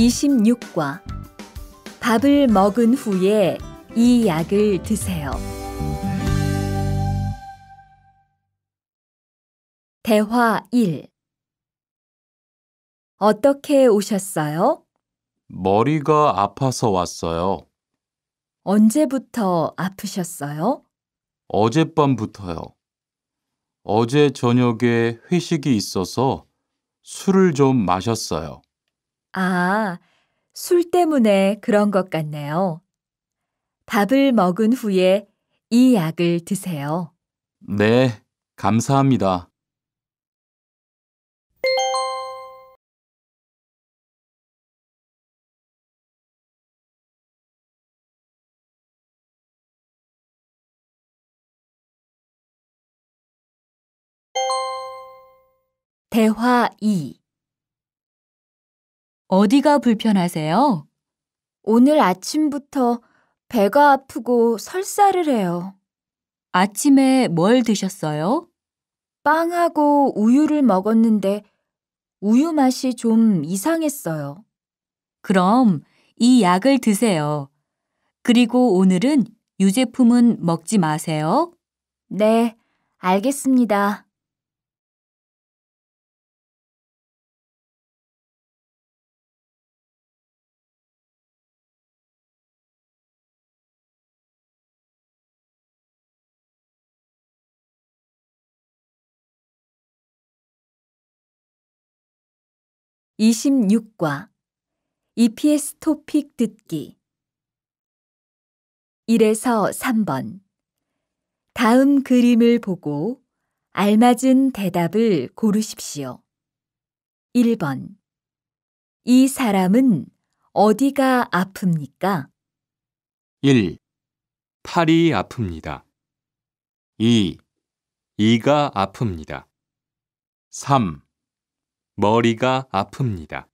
26과 밥을 먹은 후에 이 약을 드세요. 대화 1 어떻게 오셨어요? 머리가 아파서 왔어요. 언제부터 아프셨어요? 어젯밤부터요. 어제 저녁에 회식이 있어서 술을 좀 마셨어요. 아, 술 때문에 그런 것 같네요. 밥을 먹은 후에 이 약을 드세요. 네, 감사합니다. 대화 2 어디가 불편하세요? 오늘 아침부터 배가 아프고 설사를 해요. 아침에 뭘 드셨어요? 빵하고 우유를 먹었는데 우유 맛이 좀 이상했어요. 그럼 이 약을 드세요. 그리고 오늘은 유제품은 먹지 마세요. 네, 알겠습니다. 26과 EPS 토픽 듣기 1에서 3번 다음 그림을 보고 알맞은 대답을 고르십시오. 1번 이 사람은 어디가 아픕니까? 1. 팔이 아픕니다. 2. 이가 아픕니다. 3. 머리가 아픕니다.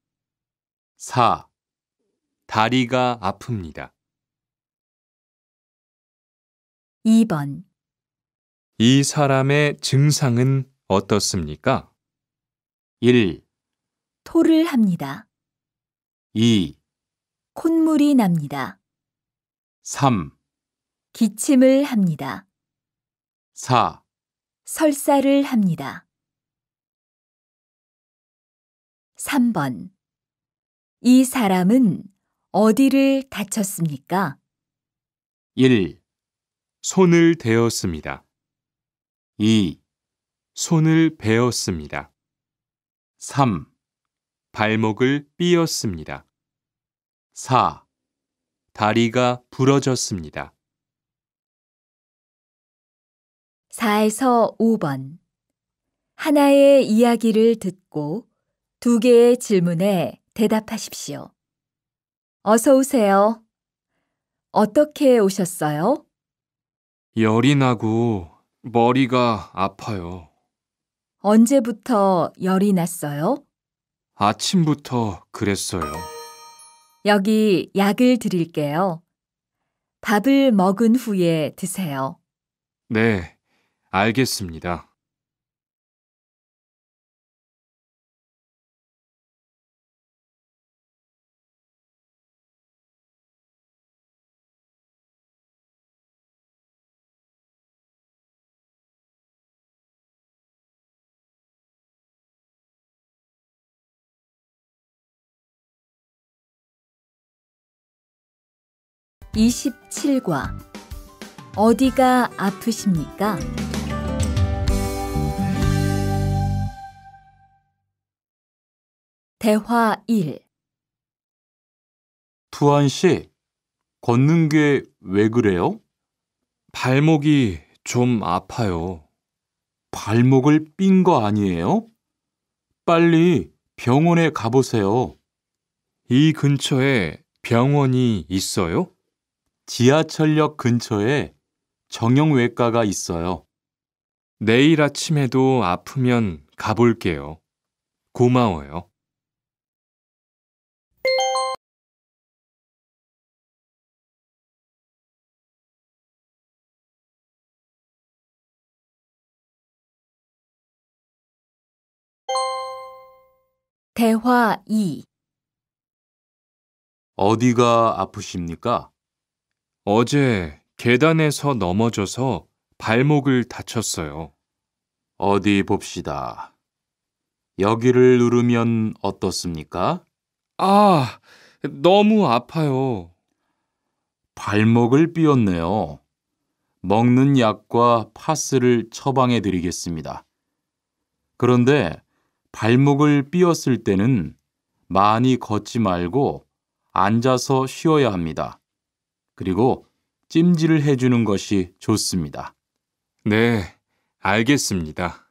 4. 다리가 아픕니다. 2번 이 사람의 증상은 어떻습니까? 1, 토를 합니다. 2, 콧물이 납니다. 3, 기침을 합니다. 4 설사를 합니다. 3번. 이 사람은 어디를 다쳤습니까? 1. 손을 대었습니다. 2. 손을 베었습니다. 3. 발목을 삐었습니다. 4. 다리가 부러졌습니다. 4에서 5번. 하나의 이야기를 듣고 두 개의 질문에 대답하십시오. 어서 오세요. 어떻게 오셨어요? 열이 나고 머리가 아파요. 언제부터 열이 났어요? 아침부터 그랬어요. 여기 약을 드릴게요. 밥을 먹은 후에 드세요. 네, 알겠습니다. 27과 어디가 아프십니까? 대화 1두한 씨, 걷는 게 왜 그래요? 발목이 좀 아파요. 발목을 삔 거 아니에요? 빨리 병원에 가보세요. 이 근처에 병원이 있어요? 지하철역 근처에 정형외과가 있어요. 내일 아침에도 아프면 가볼게요. 고마워요. 대화 2 어디가 아프십니까? 어제 계단에서 넘어져서 발목을 다쳤어요. 어디 봅시다. 여기를 누르면 어떻습니까? 아, 너무 아파요. 발목을 삐었네요. 먹는 약과 파스를 처방해 드리겠습니다. 그런데 발목을 삐었을 때는 많이 걷지 말고 앉아서 쉬어야 합니다. 그리고 찜질을 해주는 것이 좋습니다. 네, 알겠습니다.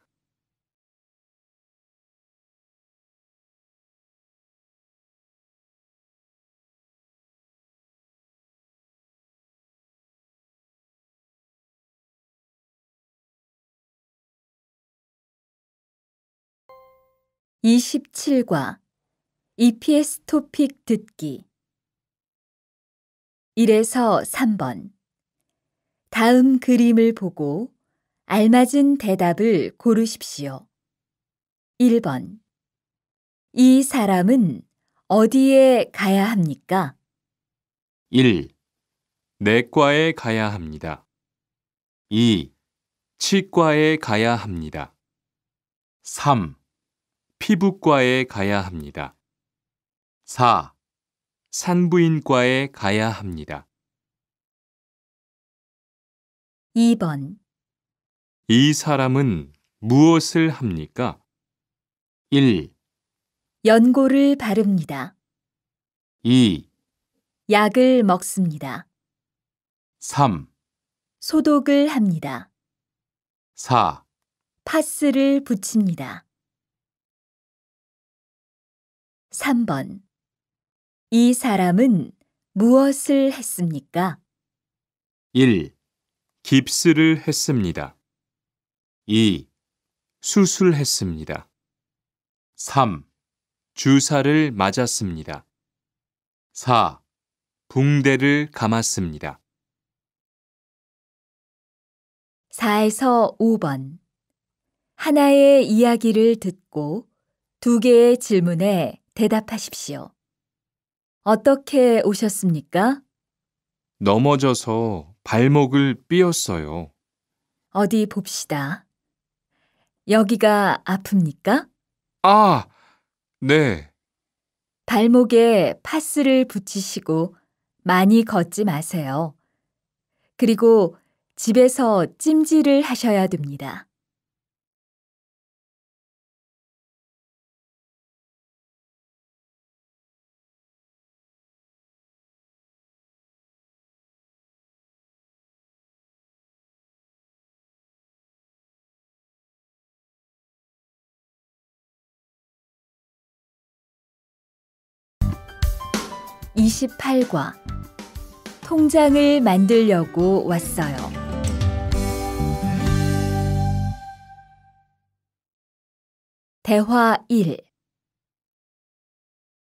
2 7과 EPS 토픽 듣기 1에서 3번 다음 그림을 보고 알맞은 대답을 고르십시오. 1번 이 사람은 어디에 가야 합니까? 1. 내과에 가야 합니다. 2. 치과에 가야 합니다. 3. 피부과에 가야 합니다. 4. 산부인과에 가야 합니다. 2번 이 사람은 무엇을 합니까? 1, 연고를 바릅니다. 2, 약을 먹습니다. 3, 소독을 합니다. 4, 파스를 붙입니다. 3번 이 사람은 무엇을 했습니까? 1. 깁스를 했습니다. 2. 수술했습니다. 3. 주사를 맞았습니다. 4. 붕대를 감았습니다. 4에서 5번 하나의 이야기를 듣고 두 개의 질문에 대답하십시오. 어떻게 오셨습니까? 넘어져서 발목을 삐었어요. 어디 봅시다. 여기가 아픕니까? 아, 네. 발목에 파스를 붙이시고 많이 걷지 마세요. 그리고 집에서 찜질을 하셔야 됩니다. 28과 통장을 만들려고 왔어요. 대화 1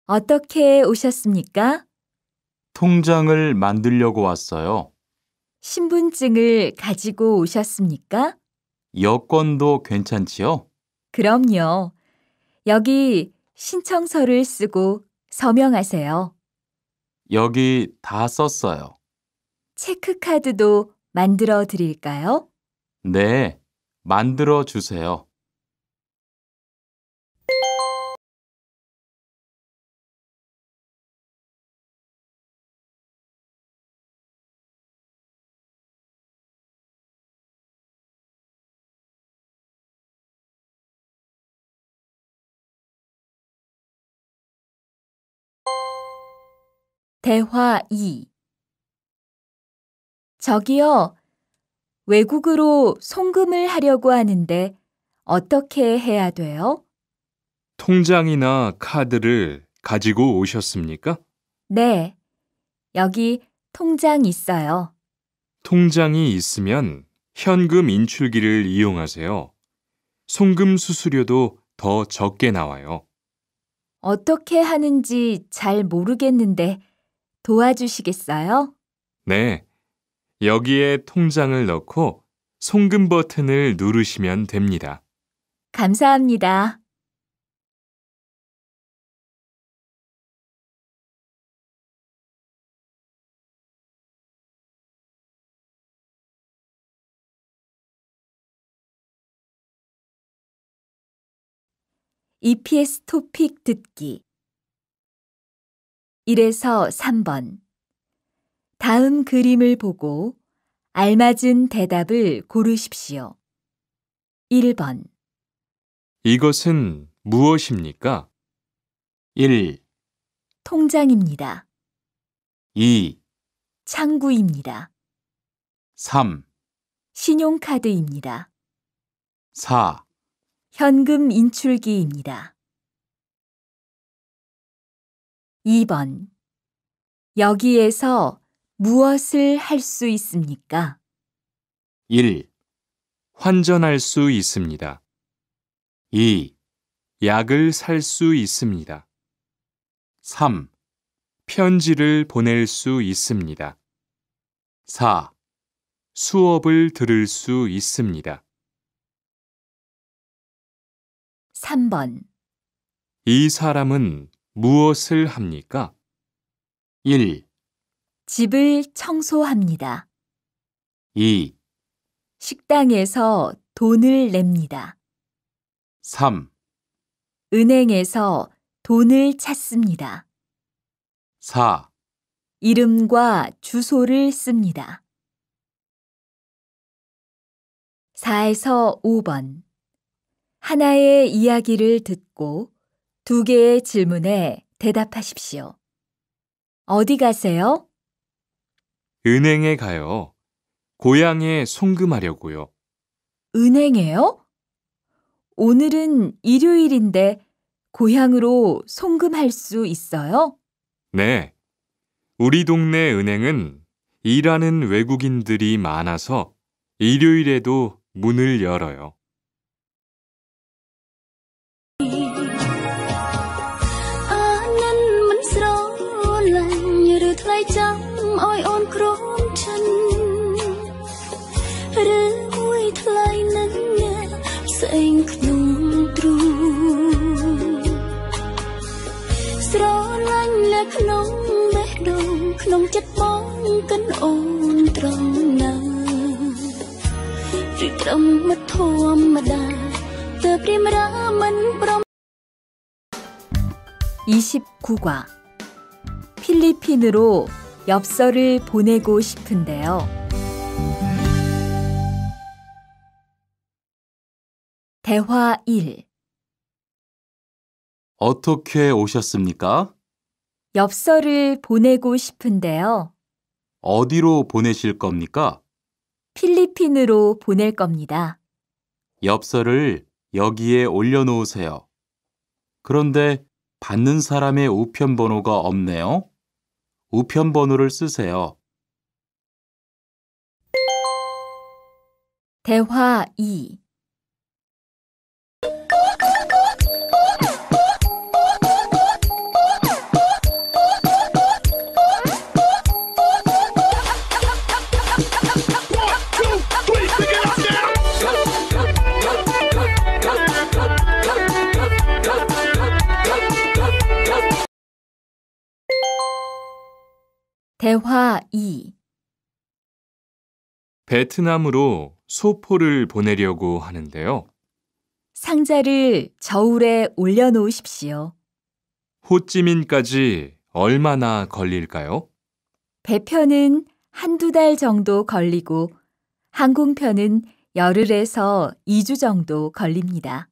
어떻게 오셨습니까? 통장을 만들려고 왔어요. 신분증을 가지고 오셨습니까? 여권도 괜찮지요? 그럼요. 여기 신청서를 쓰고 서명하세요. 여기 다 썼어요. 체크카드도 만들어 드릴까요? 네, 만들어 주세요. 대화 2 저기요, 외국으로 송금을 하려고 하는데 어떻게 해야 돼요? 통장이나 카드를 가지고 오셨습니까? 네, 여기 통장 있어요. 통장이 있으면 현금 인출기를 이용하세요. 송금 수수료도 더 적게 나와요. 어떻게 하는지 잘 모르겠는데 도와주시겠어요? 네. 여기에 통장을 넣고 송금 버튼을 누르시면 됩니다. 감사합니다. EPS 토픽 듣기 1에서 3번. 다음 그림을 보고 알맞은 대답을 고르십시오. 1번. 이것은 무엇입니까? 1. 통장입니다. 2. 창구입니다. 3. 신용카드입니다. 4. 현금 인출기입니다. 2번. 여기에서 무엇을 할 수 있습니까? 1. 환전할 수 있습니다. 2. 약을 살 수 있습니다. 3. 편지를 보낼 수 있습니다. 4. 수업을 들을 수 있습니다. 3번. 이 사람은 무엇을 합니까? 1. 집을 청소합니다. 2. 식당에서 돈을 냅니다. 3. 은행에서 돈을 찾습니다. 4. 이름과 주소를 씁니다. 4에서 5번 하나의 이야기를 듣고 두 개의 질문에 대답하십시오. 어디 가세요? 은행에 가요. 고향에 송금하려고요. 은행에요? 오늘은 일요일인데 고향으로 송금할 수 있어요? 네. 우리 동네 은행은 일하는 외국인들이 많아서 일요일에도 문을 열어요. ក្នុងទ្រូស្រលាញ់នៅក្នុងបេះដូងក្នុងចិត្តបងកិនអូនត្រង់ណាឬត្រឹមមធម្មតាទើបព្រាមរាមិនព្រម 29과 필리핀으로 엽서를 보내고 싶은데요. 대화 1 어떻게 오셨습니까? 엽서를 보내고 싶은데요. 어디로 보내실 겁니까? 필리핀으로 보낼 겁니다. 엽서를 여기에 올려놓으세요. 그런데 받는 사람의 우편 번호가 없네요. 우편 번호를 쓰세요. 대화 2 대화 2 베트남으로 소포를 보내려고 하는데요. 상자를 저울에 올려놓으십시오. 호찌민까지 얼마나 걸릴까요? 배편은 한두 달 정도 걸리고 항공편은 열흘에서 2주 정도 걸립니다.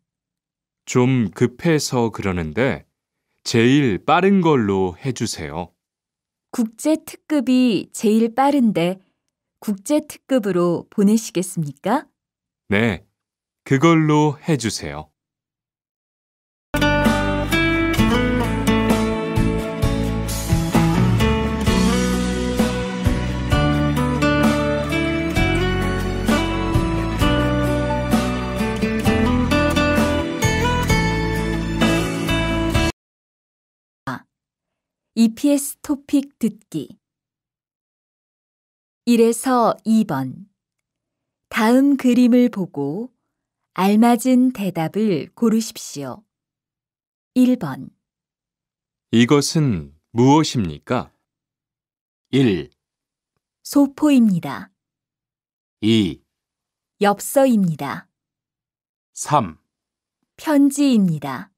좀 급해서 그러는데 제일 빠른 걸로 해주세요. 국제 특급이 제일 빠른데 국제 특급으로 보내시겠습니까? 네, 그걸로 해주세요. EPS 토픽 듣기 1에서 2번 다음 그림을 보고 알맞은 대답을 고르십시오. 1번 이것은 무엇입니까? 1, 소포입니다. 2, 엽서입니다. 3, 편지입니다.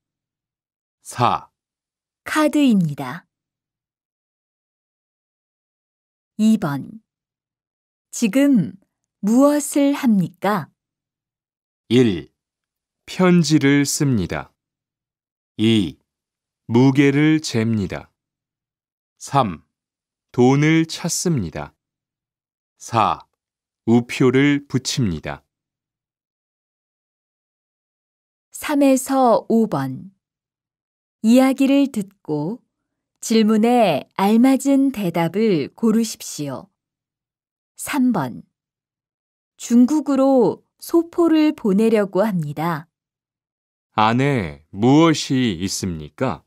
4 카드입니다. 2번. 지금 무엇을 합니까? 1. 편지를 씁니다. 2. 무게를 잽니다. 3. 돈을 찾습니다. 4. 우표를 붙입니다. 3에서 5번. 이야기를 듣고 질문에 알맞은 대답을 고르십시오. 3번. 중국으로 소포를 보내려고 합니다. 안에 무엇이 있습니까?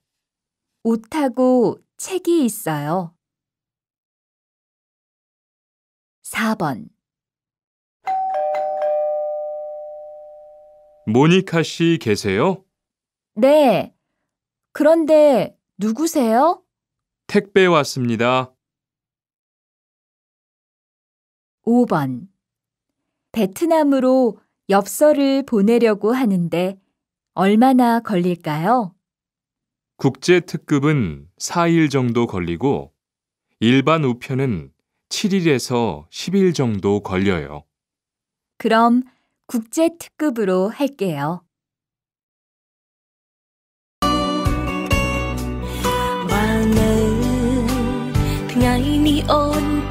옷하고 책이 있어요. 4번. 모니카 씨 계세요? 네. 그런데 누구세요? 택배 왔습니다. 5번. 베트남으로 엽서를 보내려고 하는데 얼마나 걸릴까요? 국제 특급은 4일 정도 걸리고 일반 우편은 7일에서 10일 정도 걸려요. 그럼 국제 특급으로 할게요.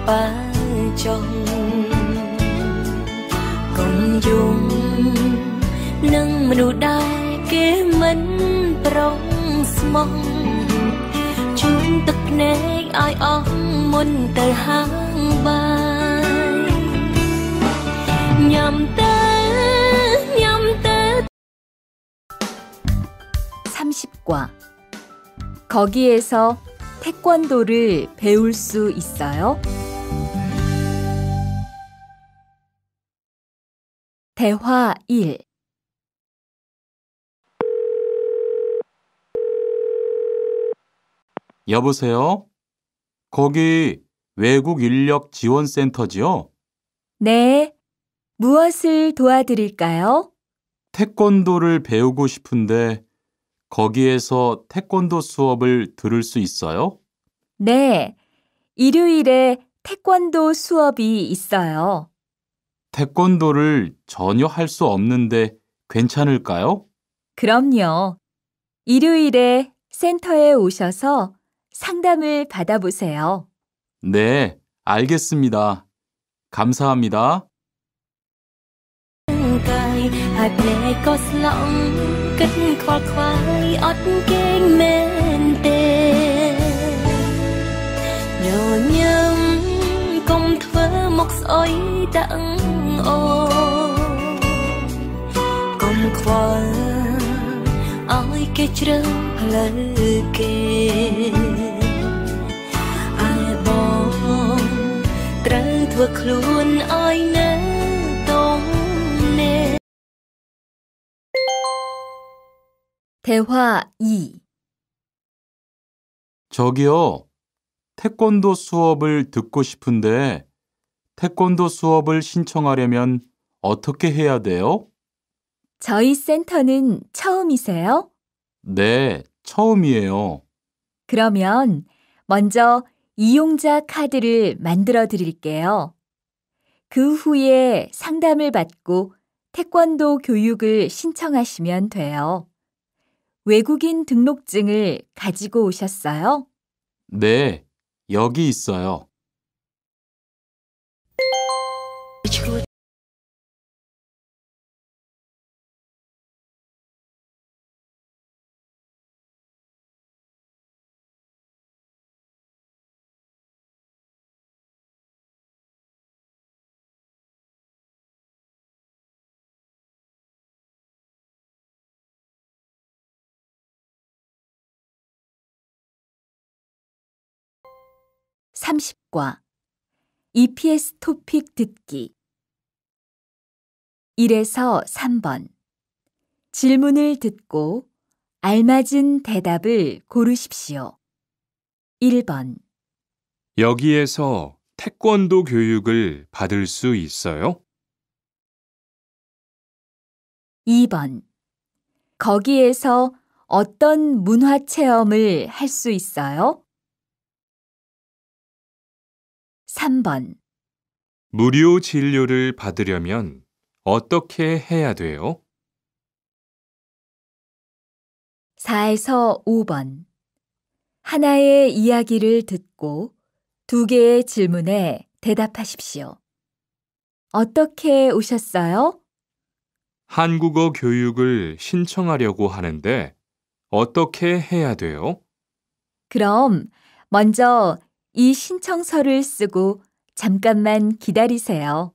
ba chồng công dung nâng mà đủ đai kế mến prong smong chúng tức nét ai ong môn tờ hang bay nhằm tới nhằm tới 30과 거기에서 태권도를 배울 수 있어요? 대화 1 여보세요? 거기 외국 인력 지원센터지요? 네. 무엇을 도와드릴까요? 태권도를 배우고 싶은데 거기에서 태권도 수업을 들을 수 있어요? 네. 일요일에 태권도 수업이 있어요. 태권도를 전혀 할 수 없는데 괜찮을까요? 그럼요. 일요일에 센터에 오셔서 상담을 받아보세요. 네, 알겠습니다. 감사합니다ហើយភ្នែកក៏ស្លង មកស្អុយដឹងអូកុំខ្វល់ឲ្យគេជ្រើផ្លូវគេអើបងត្រូវធ្វើខ្លួនឲ្យនៅតុងនេះ 대화 2 저기요, 태권도 수업을 듣고 싶은데 태권도 수업을 신청하려면 어떻게 해야 돼요? 저희 센터는 처음이세요? 네, 처음이에요. 그러면 먼저 이용자 카드를 만들어 드릴게요. 그 후에 상담을 받고 태권도 교육을 신청하시면 돼요. 외국인 등록증을 가지고 오셨어요? 네, 여기 있어요. 30과 EPS 토픽 듣기 1에서 3번 질문을 듣고 알맞은 대답을 고르십시오. 1번 여기에서 태권도 교육을 받을 수 있어요? 2번 거기에서 어떤 문화 체험을 할 수 있어요? 3번 무료 진료를 받으려면 어떻게 해야 돼요? 4에서 5번 하나의 이야기를 듣고 두 개의 질문에 대답하십시오. 어떻게 오셨어요? 한국어 교육을 신청하려고 하는데 어떻게 해야 돼요? 그럼 먼저 이 신청서를 쓰고 잠깐만 기다리세요.